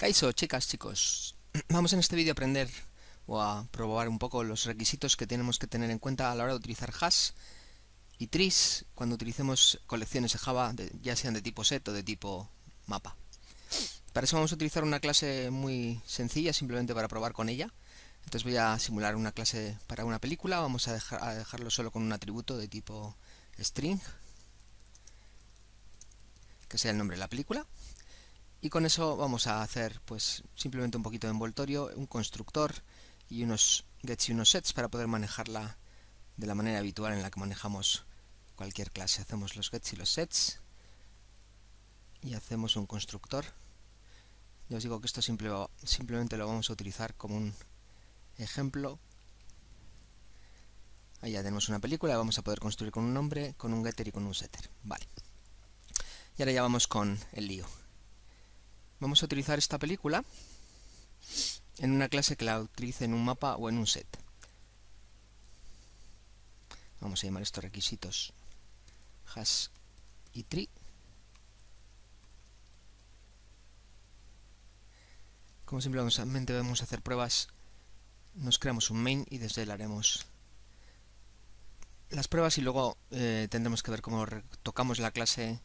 Kaiso, chicas, chicos, vamos en este vídeo a aprender o a probar un poco los requisitos que tenemos que tener en cuenta a la hora de utilizar hash y tris cuando utilicemos colecciones de Java, ya sean de tipo set o de tipo mapa. Para eso vamos a utilizar una clase muy sencilla, simplemente para probar con ella. Entonces voy a simular una clase para una película, vamos a, dejar, a dejarlo solo con un atributo de tipo string, que sea el nombre de la película. Y con eso vamos a hacer pues simplemente un poquito de envoltorio, un constructor y unos gets y unos sets para poder manejarla de la manera habitual en la que manejamos cualquier clase. Hacemos los gets y los sets y hacemos un constructor. Ya os digo que esto simplemente lo vamos a utilizar como un ejemplo. Ahí ya tenemos una película, vamos a poder construir con un nombre, con un getter y con un setter. Vale. Y ahora ya vamos con el lío. Vamos a utilizar esta película en una clase que la utilice en un mapa o en un set. Vamos a llamar estos requisitos hash y tree. Como simplemente vamos a hacer pruebas, nos creamos un main y desde él haremos las pruebas y luego eh, tendremos que ver cómo tocamos la clase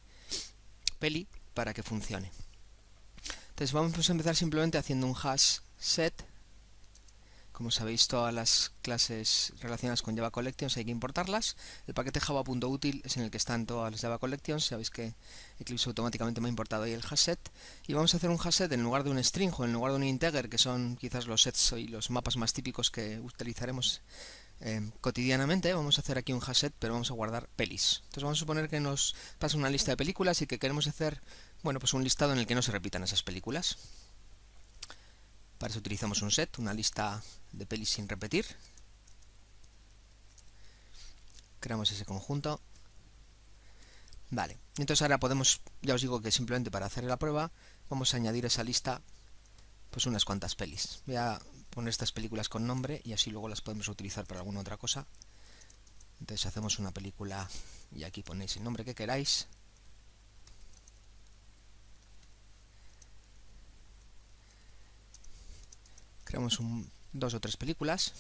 peli para que funcione. Entonces vamos a empezar simplemente haciendo un hash set. Como sabéis, todas las clases relacionadas con Java Collections hay que importarlas. El paquete java.util es en el que están todas las Java Collections. Sabéis que Eclipse automáticamente me ha importado ahí el hashset. Y vamos a hacer un hashset en lugar de un string o en lugar de un integer, que son quizás los sets y los mapas más típicos que utilizaremos eh, cotidianamente. Vamos a hacer aquí un hashset, pero vamos a guardar pelis. Entonces vamos a suponer que nos pasa una lista de películas y que queremos hacer bueno, pues un listado en el que no se repitan esas películas. Para eso utilizamos un set, una lista de pelis sin repetir. Creamos ese conjunto. Vale, entonces ahora podemos, ya os digo que simplemente para hacer la prueba, vamos a añadir a esa lista pues unas cuantas pelis. Voy a poner estas películas con nombre y así luego las podemos utilizar para alguna otra cosa. Entonces hacemos una película y aquí ponéis el nombre que queráis. Creamos dos o tres películas.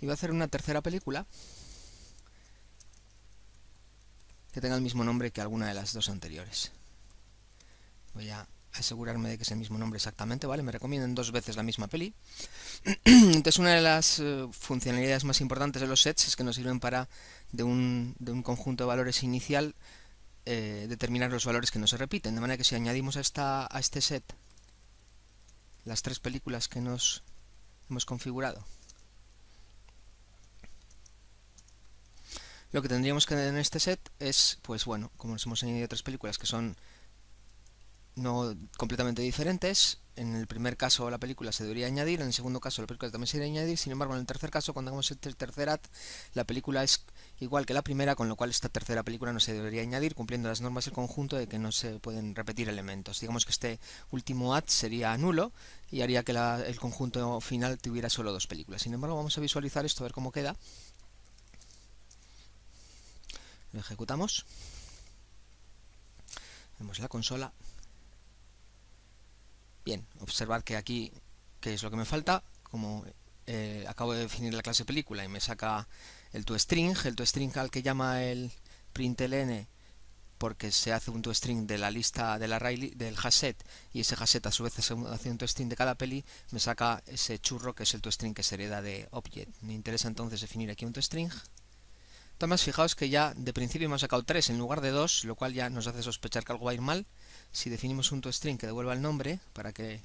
Y voy a hacer una tercera película que tenga el mismo nombre que alguna de las dos anteriores. Voy a asegurarme de que es el mismo nombre exactamente, ¿vale? Me recomiendan dos veces la misma peli. Entonces una de las eh, funcionalidades más importantes de los sets es que nos sirven para, de un, de un conjunto de valores inicial, eh, determinar los valores que no se repiten. De manera que si añadimos a, esta, a este set las tres películas que nos hemos configurado, lo que tendríamos que tener en este set es, pues bueno, como nos hemos añadido tres películas que son no completamente diferentes. En el primer caso la película se debería añadir, en el segundo caso la película también se debería añadir, sin embargo en el tercer caso, cuando hagamos este tercer add la película es igual que la primera, con lo cual esta tercera película no se debería añadir, cumpliendo las normas del conjunto de que no se pueden repetir elementos. Digamos que este último add sería nulo y haría que el conjunto final tuviera solo dos películas. Sin embargo, vamos a visualizar esto, a ver cómo queda. Lo ejecutamos. Vemos la consola Bien, observad que aquí, que es lo que me falta, como eh, acabo de definir la clase película y me saca el toString, el toString al que llama el println porque se hace un toString de la lista del array del HashSet y ese HashSet a su vez hace un toString de cada peli, me saca ese churro que es el toString que se hereda de object. Me interesa entonces definir aquí un toString. Además, fijaos que ya de principio hemos sacado 3 en lugar de 2, lo cual ya nos hace sospechar que algo va a ir mal si definimos un toString que devuelva el nombre para que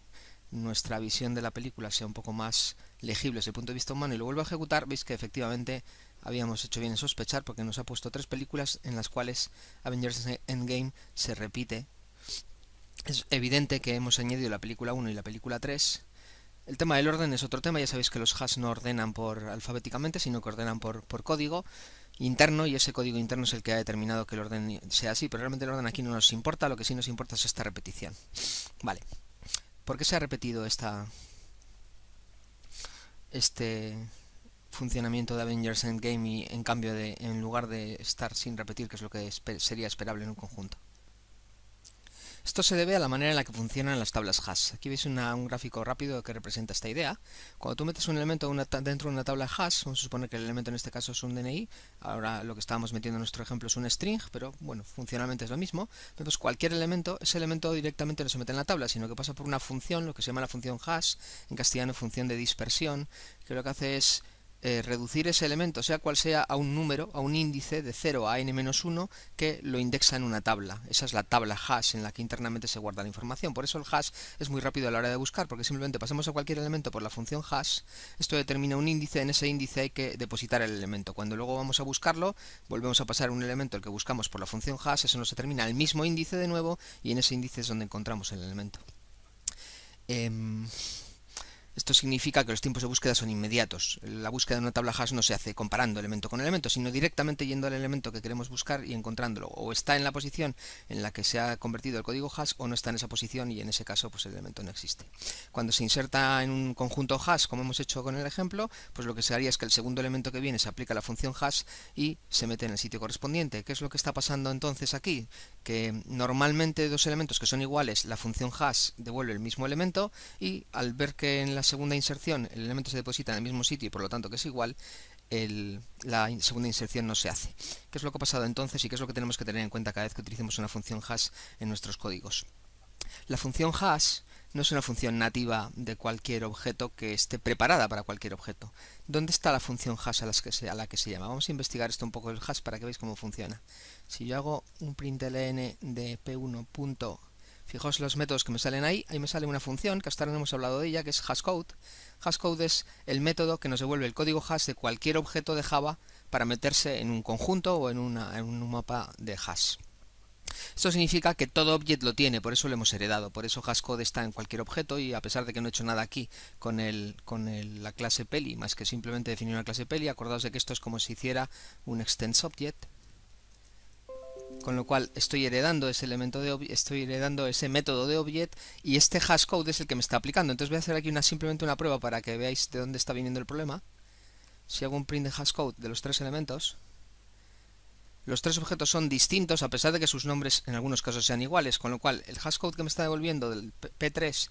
nuestra visión de la película sea un poco más legible desde el punto de vista humano y lo vuelvo a ejecutar, veis que efectivamente habíamos hecho bien en sospechar porque nos ha puesto tres películas en las cuales Avengers Endgame se repite. Es evidente que hemos añadido la película 1 y la película 3. El tema del orden es otro tema, ya sabéis que los hash no ordenan por alfabéticamente, sino que ordenan por, por código interno y ese código interno es el que ha determinado que el orden sea así, pero realmente el orden aquí no nos importa, lo que sí nos importa es esta repetición. Vale, ¿por qué se ha repetido esta este funcionamiento de Avengers Endgame y en cambio de en lugar de estar sin repetir, que es lo que sería esperable en un conjunto? Esto se debe a la manera en la que funcionan las tablas hash. Aquí veis un gráfico rápido que representa esta idea. Cuando tú metes un elemento dentro de una tabla hash, vamos a suponer que el elemento en este caso es un DNI, ahora lo que estábamos metiendo en nuestro ejemplo es un string, pero bueno, funcionalmente es lo mismo. Entonces cualquier elemento, ese elemento directamente no se mete en la tabla, sino que pasa por una función, lo que se llama la función hash, en castellano función de dispersión, que lo que hace es eh, reducir ese elemento, sea cual sea, a un número, a un índice de 0 a n-1 que lo indexa en una tabla. Esa es la tabla hash en la que internamente se guarda la información. Por eso el hash es muy rápido a la hora de buscar, porque simplemente pasamos a cualquier elemento por la función hash, esto determina un índice, en ese índice hay que depositar el elemento. Cuando luego vamos a buscarlo, volvemos a pasar un elemento el que buscamos por la función hash, eso nos determina el mismo índice de nuevo, y en ese índice es donde encontramos el elemento. Em, esto significa que los tiempos de búsqueda son inmediatos. La búsqueda de una tabla hash no se hace comparando elemento con elemento, sino directamente yendo al elemento que queremos buscar y encontrándolo. O está en la posición en la que se ha convertido el código hash o no está en esa posición y en ese caso pues el elemento no existe. Cuando se inserta en un conjunto hash, como hemos hecho con el ejemplo, pues lo que se haría es que el segundo elemento que viene se aplica a la función hash y se mete en el sitio correspondiente. ¿Qué es lo que está pasando entonces aquí? Que normalmente dos elementos que son iguales, la función hash devuelve el mismo elemento y al ver que en la segunda inserción el elemento se deposita en el mismo sitio y por lo tanto que es igual, la segunda inserción no se hace. ¿Qué es lo que ha pasado entonces y qué es lo que tenemos que tener en cuenta cada vez que utilicemos una función hash en nuestros códigos? La función hash no es una función nativa de cualquier objeto que esté preparada para cualquier objeto. ¿Dónde está la función hash a, las que la que se llama? Vamos a investigar esto un poco el hash para que veáis cómo funciona. Si yo hago un println de p1. Fijaos los métodos que me salen ahí. Ahí me sale una función que hasta ahora no hemos hablado de ella, que es hashcode. Hashcode es el método que nos devuelve el código hash de cualquier objeto de Java para meterse en un conjunto o en, en un mapa de hash. Esto significa que todo object lo tiene, por eso lo hemos heredado, por eso hashcode está en cualquier objeto y a pesar de que no he hecho nada aquí con, con la clase peli, más que simplemente definir una clase peli, acordaos de que esto es como si hiciera un extends object con lo cual estoy heredando ese elemento de estoy heredando ese método de object y este hashcode es el que me está aplicando. Entonces voy a hacer aquí una simplemente una prueba para que veáis de dónde está viniendo el problema. Si hago un print de hashcode de los tres elementos, los tres objetos son distintos a pesar de que sus nombres en algunos casos sean iguales, con lo cual el hashcode que me está devolviendo del P3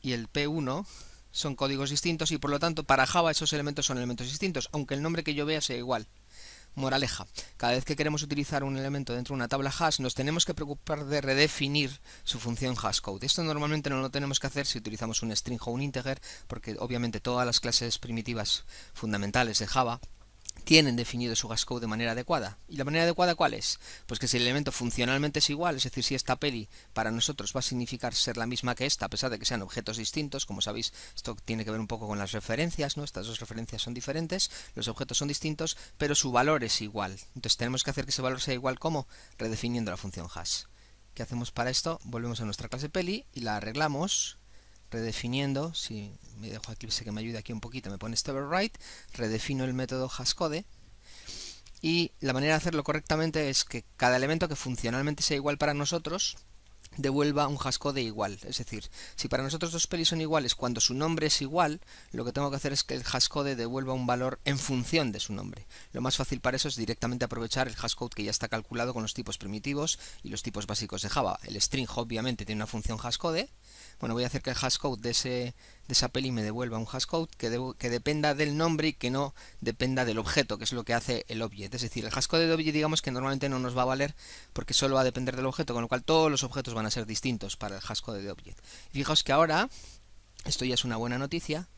y el P1 son códigos distintos y por lo tanto para Java esos elementos son elementos distintos, aunque el nombre que yo vea sea igual. Moraleja, cada vez que queremos utilizar un elemento dentro de una tabla hash, nos tenemos que preocupar de redefinir su función hashcode. Esto normalmente no lo tenemos que hacer si utilizamos un string o un integer, porque obviamente todas las clases primitivas fundamentales de Java tienen definido su gascode de manera adecuada. ¿Y la manera adecuada cuál es? Pues que si el elemento funcionalmente es igual, es decir, si esta peli para nosotros va a significar ser la misma que esta, a pesar de que sean objetos distintos, como sabéis, esto tiene que ver un poco con las referencias, ¿no? Estas dos referencias son diferentes, los objetos son distintos, pero su valor es igual. Entonces tenemos que hacer que ese valor sea igual como redefiniendo la función hash. ¿Qué hacemos para esto? Volvemos a nuestra clase peli y la arreglamos redefiniendo, si me dejo aquí, sé que me ayuda aquí un poquito, me pone este override, redefino el método hascode y la manera de hacerlo correctamente es que cada elemento que funcionalmente sea igual para nosotros, devuelva un hashCode igual. Es decir, si para nosotros dos pelis son iguales cuando su nombre es igual, lo que tengo que hacer es que el hashCode devuelva un valor en función de su nombre. Lo más fácil para eso es directamente aprovechar el hashcode que ya está calculado con los tipos primitivos y los tipos básicos de Java. El string obviamente tiene una función hashcode. Bueno, voy a hacer que el hashcode de, ese, de esa peli me devuelva un hashcode que, que dependa del nombre y que no dependa del objeto, que es lo que hace el object. Es decir, el hashcode de object digamos que normalmente no nos va a valer porque solo va a depender del objeto, con lo cual todos los objetos van a ser distintos para el hashcode de object. Fijaos que ahora, esto ya es una buena noticia,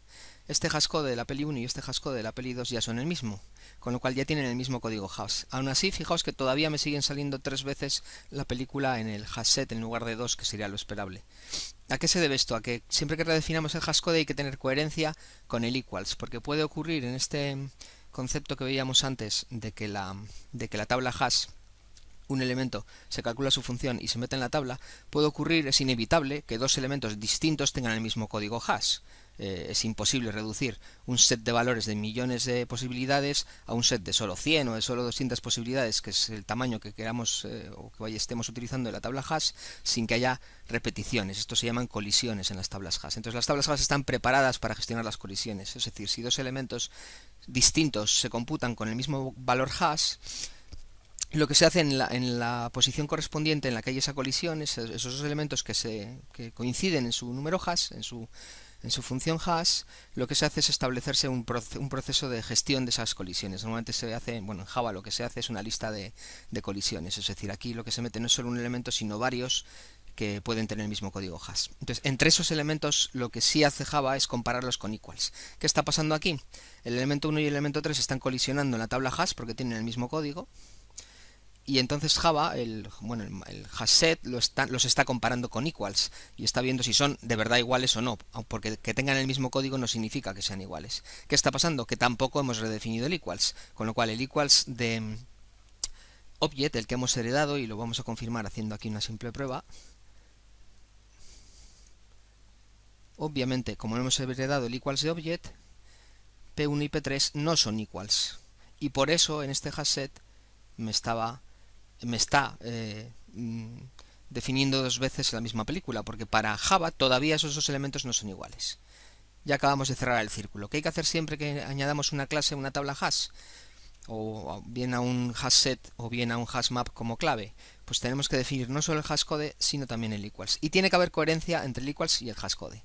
este hashcode de la peli 1 y este hashcode de la peli 2 ya son el mismo, con lo cual ya tienen el mismo código hash. Aún así, fijaos que todavía me siguen saliendo tres veces la película en el hash set en lugar de dos, que sería lo esperable. ¿A qué se debe esto? A que siempre que redefinamos el hashcode hay que tener coherencia con el equals, porque puede ocurrir en este concepto que veíamos antes de que la, de que la tabla hash un elemento, se calcula su función y se mete en la tabla, puede ocurrir, es inevitable, que dos elementos distintos tengan el mismo código hash. Eh, es imposible reducir un set de valores de millones de posibilidades a un set de solo 100 o de solo 200 posibilidades, que es el tamaño que queramos eh, o que hoy estemos utilizando en la tabla hash, sin que haya repeticiones. Esto se llaman colisiones en las tablas hash. Entonces las tablas hash están preparadas para gestionar las colisiones. Es decir, si dos elementos distintos se computan con el mismo valor hash, lo que se hace en la, posición correspondiente en la que hay esa colisión, esos, dos elementos que, se, coinciden en su número hash, en su, función hash, lo que se hace es establecerse un, proceso de gestión de esas colisiones. Normalmente se hace, bueno, en Java lo que se hace es una lista de, de colisiones, es decir, aquí lo que se mete no es solo un elemento, sino varios que pueden tener el mismo código hash. Entonces, entre esos elementos lo que sí hace Java es compararlos con equals. ¿Qué está pasando aquí? El elemento 1 y el elemento 3 están colisionando en la tabla hash porque tienen el mismo código, y entonces Java, el, bueno, el, Hashset lo está, los está comparando con equals y está viendo si son de verdad iguales o no, porque que tengan el mismo código no significa que sean iguales. ¿Qué está pasando? Que tampoco hemos redefinido el equals, con lo cual el equals de mm, object, el que hemos heredado, y lo vamos a confirmar haciendo aquí una simple prueba, obviamente, como no hemos heredado el equals de object, P1 y P3 no son equals, y por eso en este Hashset me estaba me está eh, mm, definiendo dos veces la misma película, porque para Java todavía esos dos elementos no son iguales. Ya acabamos de cerrar el círculo. ¿Qué hay que hacer siempre que añadamos una clase una tabla hash? O bien a un hash set o bien a un hash map como clave. Pues tenemos que definir no solo el hash code, sino también el equals. Y tiene que haber coherencia entre el equals y el hash code.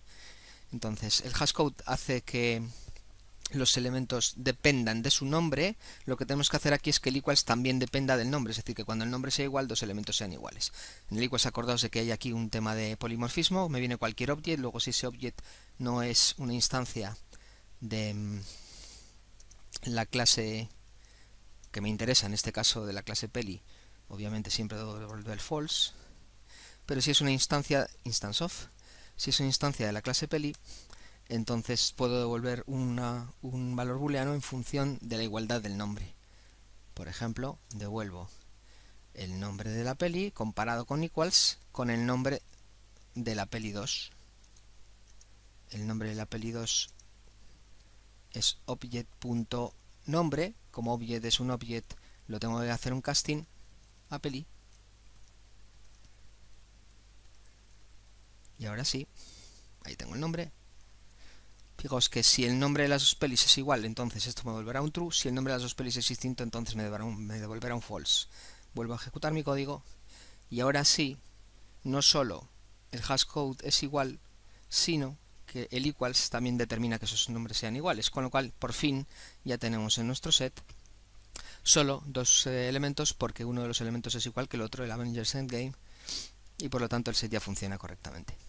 Entonces, el hash code hace que los elementos dependan de su nombre, lo que tenemos que hacer aquí es que el equals también dependa del nombre, es decir, que cuando el nombre sea igual, dos elementos sean iguales. En el equals acordaos de que hay aquí un tema de polimorfismo, me viene cualquier object, luego si ese object no es una instancia de mm, la clase que me interesa, en este caso de la clase peli, obviamente siempre debo devolver false, pero si es una instancia, instance of, si es una instancia de la clase peli, entonces puedo devolver un valor booleano en función de la igualdad del nombre. Por ejemplo, devuelvo el nombre de la peli comparado con equals con el nombre de la peli 2. El nombre de la peli 2 es object.nombre. Como object es un object, lo tengo que hacer un casting a peli. Y ahora sí, ahí tengo el nombre, Fijaos que si el nombre de las dos pelis es igual, entonces esto me devolverá un true. Si el nombre de las dos pelis es distinto, entonces me devolverá un, false. Vuelvo a ejecutar mi código. Y ahora sí, no solo el hash code es igual, sino que el equals también determina que esos nombres sean iguales. Con lo cual, por fin, ya tenemos en nuestro set solo dos eh, elementos porque uno de los elementos es igual que el otro, el Avengers Endgame, y por lo tanto el set ya funciona correctamente.